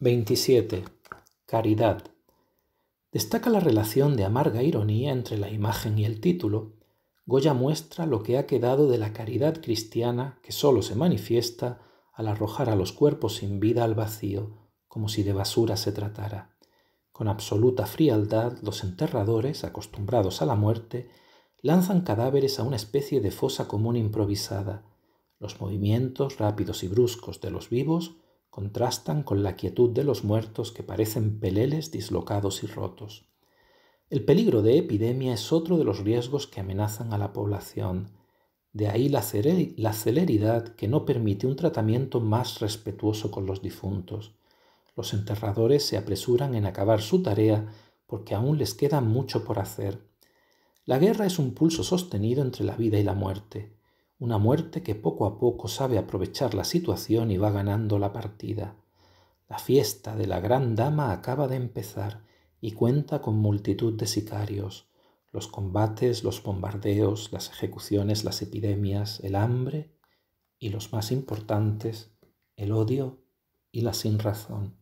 27. Caridad. Destaca la relación de amarga ironía entre la imagen y el título. Goya muestra lo que ha quedado de la caridad cristiana que sólo se manifiesta al arrojar a los cuerpos sin vida al vacío, como si de basura se tratara. Con absoluta frialdad, los enterradores, acostumbrados a la muerte, lanzan cadáveres a una especie de fosa común improvisada. Los movimientos rápidos y bruscos de los vivos contrastan con la quietud de los muertos que parecen peleles dislocados y rotos. El peligro de epidemia es otro de los riesgos que amenazan a la población. De ahí la, celeridad que no permite un tratamiento más respetuoso con los difuntos. Los enterradores se apresuran en acabar su tarea porque aún les queda mucho por hacer. La guerra es un pulso sostenido entre la vida y la muerte una muerte que poco a poco sabe aprovechar la situación y va ganando la partida. La fiesta de la gran dama acaba de empezar y cuenta con multitud de sicarios. Los combates, los bombardeos, las ejecuciones, las epidemias, el hambre y los más importantes, el odio y la sinrazón.